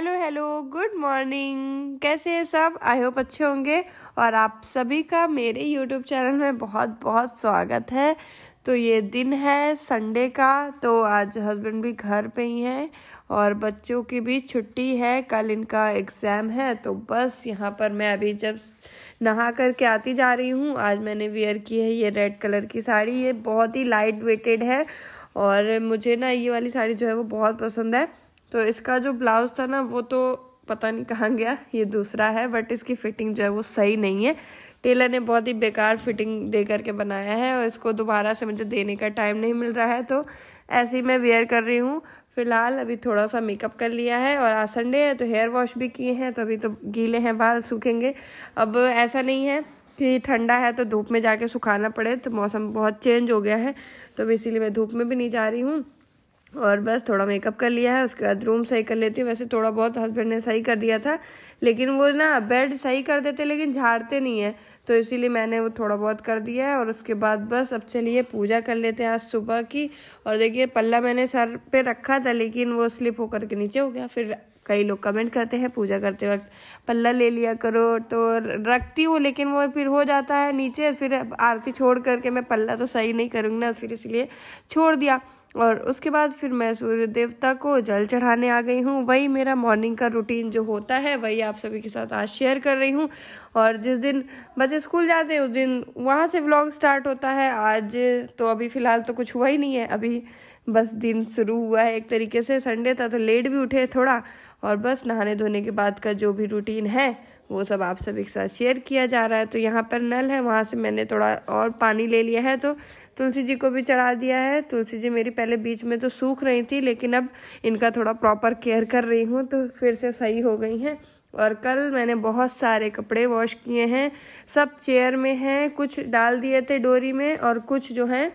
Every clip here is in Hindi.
हेलो हेलो गुड मॉर्निंग कैसे हैं सब आई होप अच्छे होंगे और आप सभी का मेरे यूट्यूब चैनल में बहुत बहुत स्वागत है तो ये दिन है संडे का तो आज हस्बैंड भी घर पे ही हैं और बच्चों की भी छुट्टी है कल इनका एग्ज़ाम है तो बस यहाँ पर मैं अभी जब नहा करके आती जा रही हूँ आज मैंने वेयर की है ये रेड कलर की साड़ी ये बहुत ही लाइट वेटेड है और मुझे ना ये वाली साड़ी जो है वो बहुत पसंद है तो इसका जो ब्लाउज़ था ना वो तो पता नहीं कहाँ गया ये दूसरा है बट इसकी फ़िटिंग जो है वो सही नहीं है टेलर ने बहुत ही बेकार फिटिंग दे करके बनाया है और इसको दोबारा से मुझे देने का टाइम नहीं मिल रहा है तो ऐसे ही मैं वेयर कर रही हूँ फिलहाल अभी थोड़ा सा मेकअप कर लिया है और आज संडे है तो हेयर वॉश भी किए हैं तो अभी तो गीले हैं बाल सूखेंगे अब ऐसा नहीं है कि ठंडा है तो धूप में जाके सुखाना पड़े तो मौसम बहुत चेंज हो गया है तो अब इसीलिए मैं धूप में भी नहीं जा रही हूँ और बस थोड़ा मेकअप कर लिया है उसके बाद रूम सही कर लेती हूँ वैसे थोड़ा बहुत हस्बैंड ने सही कर दिया था लेकिन वो ना बेड सही कर देते लेकिन झाड़ते नहीं है तो इसीलिए मैंने वो थोड़ा बहुत कर दिया है और उसके बाद बस अब चलिए पूजा कर लेते हैं आज सुबह की और देखिए पल्ला मैंने सर पे रखा था लेकिन वो स्लिप होकर के नीचे हो गया फिर कई लोग कमेंट करते हैं पूजा करते वक्त पल्ला ले लिया करो तो रखती हूँ लेकिन वो फिर हो जाता है नीचे फिर आरती छोड़ करके मैं पल्ला तो सही नहीं करूँगी ना फिर इसलिए छोड़ दिया और उसके बाद फिर मैं सूर्य देवता को जल चढ़ाने आ गई हूँ वही मेरा मॉर्निंग का रूटीन जो होता है वही आप सभी के साथ आज शेयर कर रही हूँ और जिस दिन बच्चे स्कूल जाते हैं उस दिन वहाँ से व्लॉग स्टार्ट होता है आज तो अभी फ़िलहाल तो कुछ हुआ ही नहीं है अभी बस दिन शुरू हुआ है एक तरीके से संडे था तो लेट भी उठे थोड़ा और बस नहाने धोने के बाद का जो भी रूटीन है वो सब आप सभी के साथ शेयर किया जा रहा है तो यहाँ पर नल है वहाँ से मैंने थोड़ा और पानी ले लिया है तो तुलसी जी को भी चढ़ा दिया है तुलसी जी मेरी पहले बीच में तो सूख रही थी लेकिन अब इनका थोड़ा प्रॉपर केयर कर रही हूँ तो फिर से सही हो गई हैं और कल मैंने बहुत सारे कपड़े वॉश किए हैं सब चेयर में हैं कुछ डाल दिए थे डोरी में और कुछ जो हैं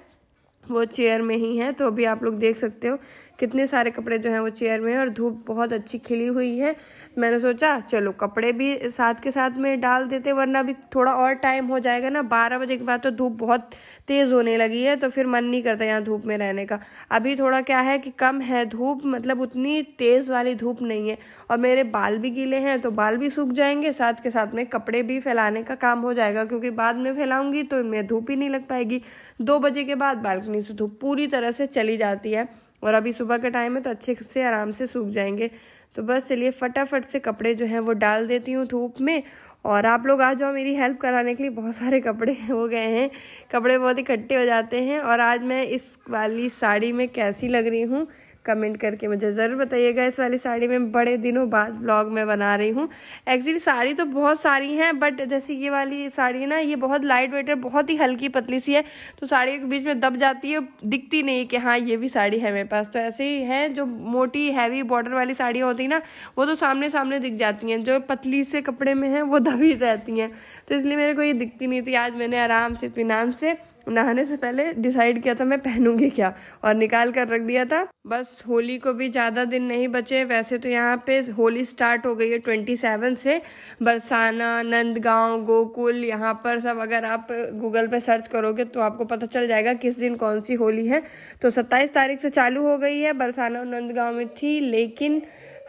वो चेयर में ही हैं तो अभी आप लोग देख सकते हो कितने सारे कपड़े जो हैं वो चेयर में और धूप बहुत अच्छी खिली हुई है मैंने सोचा चलो कपड़े भी साथ के साथ में डाल देते वरना भी थोड़ा और टाइम हो जाएगा ना बारह बजे के बाद तो धूप बहुत तेज़ होने लगी है तो फिर मन नहीं करता यहाँ धूप में रहने का अभी थोड़ा क्या है कि कम है धूप मतलब उतनी तेज़ वाली धूप नहीं है और मेरे बाल भी गीले हैं तो बाल भी सूख जाएंगे साथ के साथ में कपड़े भी फैलाने का काम हो जाएगा क्योंकि बाद में फैलाऊंगी तो मैं धूप ही नहीं लग पाएगी दो बजे के बाद बालकनी से धूप पूरी तरह से चली जाती है और अभी सुबह का टाइम है तो अच्छे से आराम से सूख जाएंगे तो बस चलिए फटाफट से कपड़े जो हैं वो डाल देती हूँ धूप में और आप लोग आ जाओ मेरी हेल्प कराने के लिए बहुत सारे कपड़े हो गए हैं कपड़े बहुत इकट्ठे हो जाते हैं और आज मैं इस वाली साड़ी में कैसी लग रही हूँ कमेंट करके मुझे ज़रूर बताइएगा इस वाली साड़ी में बड़े दिनों बाद ब्लॉग में बना रही हूँ एक्चुअली साड़ी तो बहुत सारी हैं बट जैसे ये वाली साड़ी है ना ये बहुत लाइट वेट है बहुत ही हल्की पतली सी है तो साड़ी के बीच में दब जाती है दिखती नहीं कि हाँ ये भी साड़ी है मेरे पास तो ऐसे ही है जो मोटी हैवी बॉर्डर वाली साड़ियाँ होती ना वो तो सामने सामने दिख जाती हैं जो पतली से कपड़े में हैं वो दबी रहती हैं तो इसलिए मेरे को ये दिखती नहीं थी आज मैंने आराम से इतमान से नहाने से पहले डिसाइड किया था मैं पहनूंगी क्या और निकाल कर रख दिया था बस होली को भी ज़्यादा दिन नहीं बचे वैसे तो यहाँ पे होली स्टार्ट हो गई है ट्वेंटी सेवन से बरसाना नंदगांव गोकुल यहाँ पर सब अगर आप गूगल पे सर्च करोगे तो आपको पता चल जाएगा किस दिन कौन सी होली है तो सत्ताईस तारीख से चालू हो गई है बरसाना और नंदगांव में थी लेकिन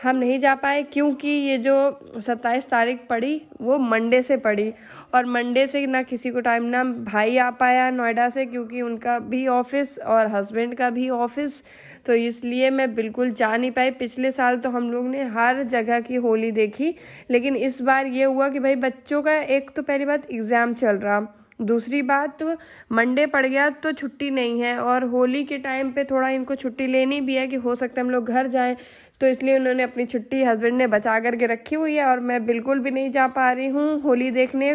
हम नहीं जा पाए क्योंकि ये जो सत्ताईस तारीख पड़ी वो मंडे से पड़ी और मंडे से ना किसी को टाइम ना भाई आ पाया नोएडा से क्योंकि उनका भी ऑफिस और हस्बैंड का भी ऑफिस तो इसलिए मैं बिल्कुल जा नहीं पाई पिछले साल तो हम लोग ने हर जगह की होली देखी लेकिन इस बार ये हुआ कि भाई बच्चों का एक तो पहली बात एग्ज़ाम चल रहा दूसरी बात मंडे पड़ गया तो छुट्टी नहीं है और होली के टाइम पे थोड़ा इनको छुट्टी लेनी भी है कि हो सकता है हम लोग घर जाएं तो इसलिए उन्होंने अपनी छुट्टी हस्बैंड ने बचा करके रखी हुई है और मैं बिल्कुल भी नहीं जा पा रही हूँ होली देखने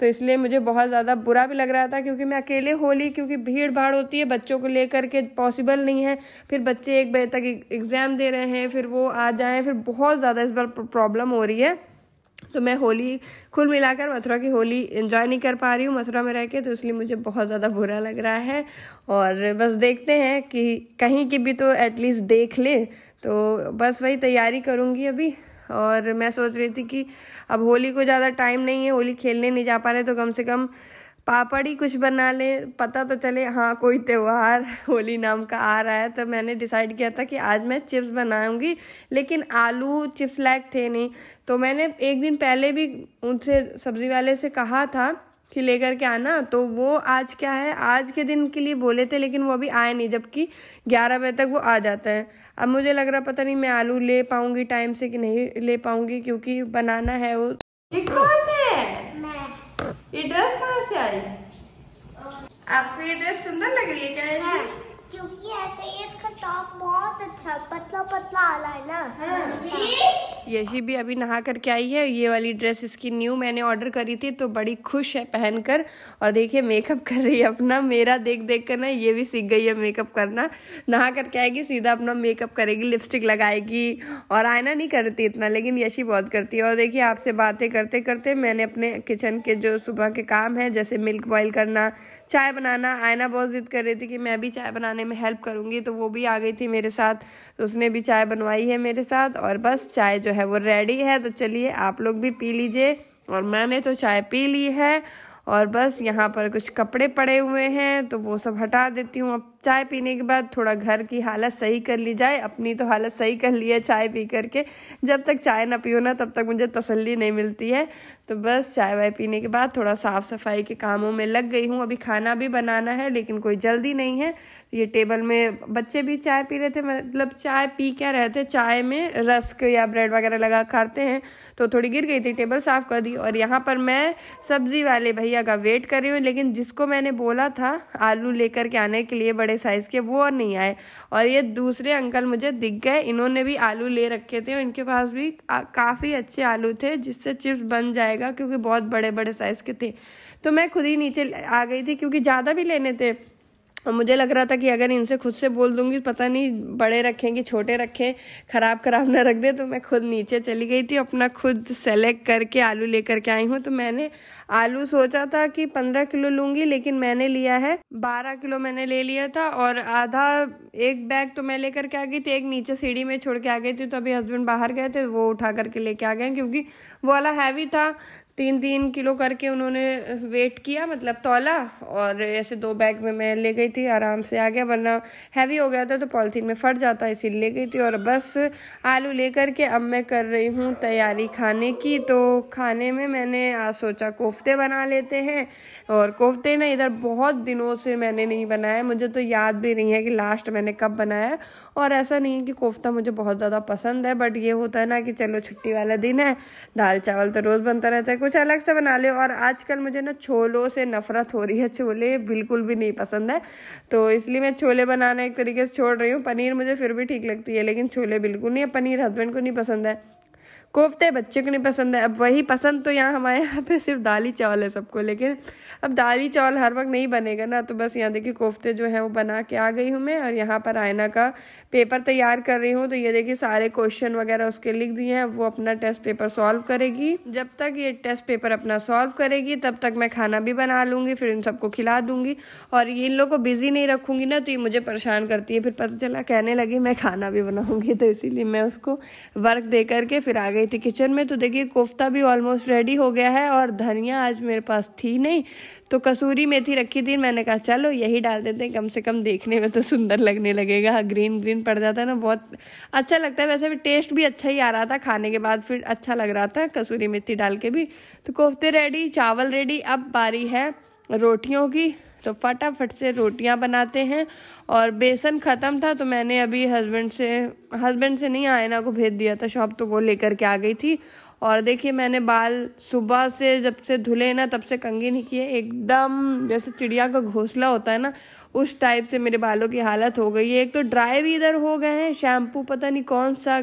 तो इसलिए मुझे बहुत ज़्यादा बुरा भी लग रहा था क्योंकि मैं अकेले होली क्योंकि भीड़ भाड़ होती है बच्चों को लेकर के पॉसिबल नहीं है फिर बच्चे एक बजे तक एग्ज़ाम e-, दे रहे हैं फिर वो आ जाएँ फिर बहुत ज़्यादा इस बार प्रॉब्लम हो रही है तो मैं होली कुल मिलाकर मथुरा की होली इन्जॉय नहीं कर पा रही हूँ मथुरा में रह के तो इसलिए मुझे बहुत ज़्यादा बुरा लग रहा है और बस देखते हैं कि कहीं की भी तो एटलीस्ट देख लें तो बस वही तैयारी करूँगी अभी और मैं सोच रही थी कि अब होली को ज़्यादा टाइम नहीं है होली खेलने नहीं जा पा रहे तो कम से कम पापड़ ही कुछ बना लें पता तो चले हाँ कोई त्यौहार होली नाम का आ रहा है तो मैंने डिसाइड किया था कि आज मैं चिप्स बनाऊंगी लेकिन आलू चिप्स लैक थे नहीं तो मैंने एक दिन पहले भी उनसे सब्ज़ी वाले से कहा था कि लेकर के आना तो वो आज क्या है आज के दिन के लिए बोले थे लेकिन वो अभी आए नहीं जबकि ग्यारह बजे तक वो आ जाता है अब मुझे लग रहा पता नहीं मैं आलू ले पाऊँगी टाइम से कि नहीं ले पाऊँगी क्योंकि बनाना है वो ये ड्रेस कहाँ से आई हाँ। आपको ये ड्रेस सुंदर लग रही है क्या हाँ, क्योंकि ऐसे ही इसका टॉप बहुत अच्छा पतला पतला आला है ना हाँ। यशी भी अभी नहा करके आई है ये वाली ड्रेस इसकी न्यू मैंने ऑर्डर करी थी तो बड़ी खुश है पहनकर और देखिए मेकअप कर रही है अपना मेरा देख देख कर ना ये भी सीख गई है मेकअप करना नहा करके आएगी सीधा अपना मेकअप करेगी लिपस्टिक लगाएगी और आयना नहीं करती इतना लेकिन यशी बहुत करती है और देखिए आपसे बातें करते करते मैंने अपने किचन के जो सुबह के काम हैं जैसे मिल्क बॉयल करना चाय बनाना आयना बहुत जिद कर रही थी कि मैं भी चाय बनाने में हेल्प करूँगी तो वो भी आ गई थी मेरे साथ तो उसने भी चाय बनवाई है मेरे साथ और बस चाय जो है वो रेडी है तो चलिए आप लोग भी पी लीजिए और मैंने तो चाय पी ली है और बस यहाँ पर कुछ कपड़े पड़े हुए हैं तो वो सब हटा देती हूँ अब चाय पीने के बाद थोड़ा घर की हालत सही कर ली जाए अपनी तो हालत सही कर ली है चाय पी करके जब तक चाय ना पियो ना तब तक मुझे तसल्ली नहीं मिलती है तो बस चाय वाय पीने के बाद थोड़ा साफ़ सफाई के कामों में लग गई हूँ अभी खाना भी बनाना है लेकिन कोई जल्दी नहीं है ये टेबल में बच्चे भी चाय पी रहे थे मतलब चाय पी क्या रहे थे चाय में रस्क या ब्रेड वगैरह लगा खाते हैं तो थोड़ी गिर गई थी टेबल साफ़ कर दी और यहाँ पर मैं सब्ज़ी वाले भैया का वेट कर रही हूँ लेकिन जिसको मैंने बोला था आलू लेकर के आने के लिए बड़े बड़े साइज़ के वो नहीं आए और ये दूसरे अंकल मुझे दिख गए इन्होंने भी आलू ले रखे थे और इनके पास भी काफ़ी अच्छे आलू थे जिससे चिप्स बन जाएगा क्योंकि बहुत बड़े बड़े साइज़ के थे तो मैं खुद ही नीचे आ गई थी क्योंकि ज़्यादा भी लेने थे और मुझे लग रहा था कि अगर इनसे खुद से बोल दूंगी पता नहीं बड़े रखें कि छोटे रखें ख़राब खराब ना रख दे तो मैं खुद नीचे चली गई थी अपना खुद सेलेक्ट करके आलू लेकर के आई हूँ तो मैंने आलू सोचा था कि पंद्रह किलो लूंगी लेकिन मैंने लिया है बारह किलो मैंने ले लिया था और आधा एक बैग तो मैं लेकर के आ गई थी एक नीचे सीढ़ी में छोड़ के आ गई थी तो अभी हस्बैंड बाहर गए थे वो उठा करके लेके आ गए क्योंकि वो वाला हैवी था तीन तीन किलो करके उन्होंने वेट किया मतलब तोला और ऐसे दो बैग में मैं ले गई थी आराम से आ गया वरना हैवी हो गया था तो पॉलिथीन में फट जाता इसीलिए ले गई थी और बस आलू ले करके अब मैं कर रही हूँ तैयारी खाने की तो खाने में मैंने आज सोचा कोफ्ते बना लेते हैं और कोफ्ते ना इधर बहुत दिनों से मैंने नहीं बनाया मुझे तो याद भी नहीं है कि लास्ट मैंने कब बनाया और ऐसा नहीं है कि कोफ्ता मुझे बहुत ज़्यादा पसंद है बट ये होता है ना कि चलो छुट्टी वाला दिन है दाल चावल तो रोज़ बनता रहता है कुछ अलग से बना ले और आजकल मुझे ना छोलों से नफरत हो रही है छोले बिल्कुल भी नहीं पसंद है तो इसलिए मैं छोले बनाना एक तरीके से छोड़ रही हूँ पनीर मुझे फिर भी ठीक लगती है लेकिन छोले बिल्कुल नहीं है पनीर हस्बैंड को नहीं पसंद है कोफ्ते बच्चे को नहीं पसंद है अब वही पसंद तो यहाँ हमारे यहाँ पे सिर्फ दाली चावल है सबको लेकिन अब दाली चावल हर वक्त नहीं बनेगा ना तो बस यहाँ देखिए कोफ्ते जो हैं वो बना के आ गई हूँ मैं और यहाँ पर आयना का पेपर तैयार कर रही हूँ तो ये देखिए सारे क्वेश्चन वगैरह उसके लिख दिए हैं वो अपना टेस्ट पेपर सॉल्व करेगी जब तक ये टेस्ट पेपर अपना सॉल्व करेगी तब तक मैं खाना भी बना लूँगी फिर इन सबको खिला दूँगी और इन लोग को बिज़ी नहीं रखूँगी ना तो ये मुझे परेशान करती है फिर पता चला कहने लगी मैं खाना भी बनाऊँगी तो इसीलिए मैं उसको वर्क दे करके फिर आ गई गई थी किचन में तो देखिए कोफ्ता भी ऑलमोस्ट रेडी हो गया है और धनिया आज मेरे पास थी नहीं तो कसूरी मेथी रखी थी मैंने कहा चलो यही डाल देते हैं कम से कम देखने में तो सुंदर लगने लगेगा ग्रीन ग्रीन पड़ जाता है ना बहुत अच्छा लगता है वैसे भी टेस्ट भी अच्छा ही आ रहा था खाने के बाद फिर अच्छा लग रहा था कसूरी मेथी डाल के भी तो कोफ्ते रेडी चावल रेडी अब बारी है रोटियों की तो फटाफट से रोटियां बनाते हैं और बेसन ख़त्म था तो मैंने अभी हस्बैंड से हस्बैंड से नहीं आयना को भेज दिया था शॉप तो वो लेकर के आ गई थी और देखिए मैंने बाल सुबह से जब से धुले ना तब से कंगी नहीं किए एकदम जैसे चिड़िया का घोंसला होता है ना उस टाइप से मेरे बालों की हालत हो गई है एक तो ड्राई भी इधर हो गए हैं शैम्पू पता नहीं कौन सा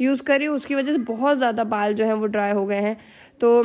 यूज़ करी उसकी वजह से बहुत ज़्यादा बाल जो हैं वो ड्राई हो गए हैं तो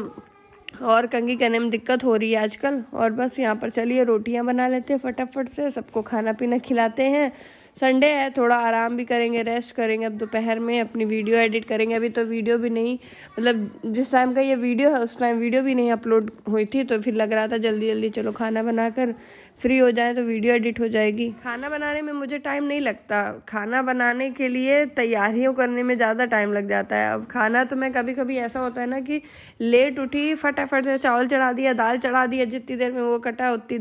और कंगी करने में दिक्कत हो रही है आजकल और बस यहाँ पर चलिए रोटियाँ बना लेते हैं फटाफट से सबको खाना पीना खिलाते हैं संडे है थोड़ा आराम भी करेंगे रेस्ट करेंगे अब दोपहर में अपनी वीडियो एडिट करेंगे अभी तो वीडियो भी नहीं मतलब जिस टाइम का ये वीडियो है उस टाइम वीडियो भी नहीं अपलोड हुई थी तो फिर लग रहा था जल्दी जल्दी चलो खाना बनाकर फ्री हो जाए तो वीडियो एडिट हो जाएगी खाना बनाने में मुझे टाइम नहीं लगता खाना बनाने के लिए तैयारियों करने में ज़्यादा टाइम लग जाता है अब खाना तो मैं कभी कभी ऐसा होता है ना कि लेट उठी फटाफट से चावल चढ़ा दिया दाल चढ़ा दिया जितनी देर में वो कटा उतनी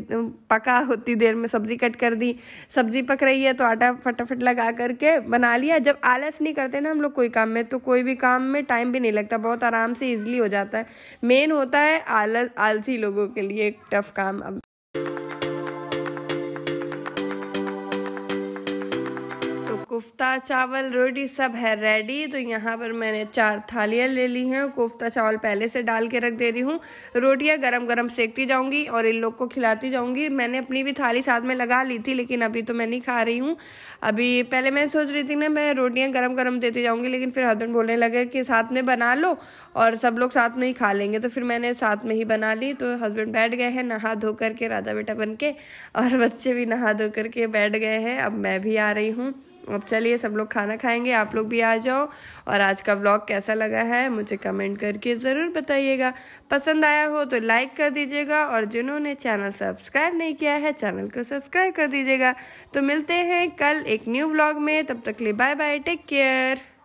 पका उतनी देर में सब्ज़ी कट कर दी सब्ज़ी पक रही है तो आटा वगैरह फटाफट लगा करके बना लिया जब आलस नहीं करते ना हम लोग कोई काम में तो कोई भी काम में टाइम भी नहीं लगता बहुत आराम से ईजिली हो जाता है मेन होता है आलस आलसी लोगों के लिए एक टफ काम अब कोफ्ता चावल रोटी सब है रेडी तो यहाँ पर मैंने चार थालियाँ ले ली हैं कोफ्ता चावल पहले से डाल के रख दे रही हूँ रोटियाँ गरम गरम सेकती जाऊँगी और इन लोग को खिलाती जाऊँगी मैंने अपनी भी थाली साथ में लगा ली थी लेकिन अभी तो मैं नहीं खा रही हूँ अभी पहले मैं सोच रही थी ना मैं रोटियाँ गर्म गर्म देती जाऊँगी लेकिन फिर हस्बैंड बोलने लगे कि साथ में बना लो और सब लोग साथ में ही खा लेंगे तो फिर मैंने साथ में ही बना ली तो हस्बैंड बैठ गए हैं नहा धो कर के राजा बेटा बन के और बच्चे भी नहा धो कर के बैठ गए हैं अब मैं भी आ रही हूँ अब चलिए सब लोग खाना खाएंगे आप लोग भी आ जाओ और आज का ब्लॉग कैसा लगा है मुझे कमेंट करके ज़रूर बताइएगा पसंद आया हो तो लाइक कर दीजिएगा और जिन्होंने चैनल सब्सक्राइब नहीं किया है चैनल को सब्सक्राइब कर दीजिएगा तो मिलते हैं कल एक न्यू ब्लॉग में तब तक ले बाय बाय टेक केयर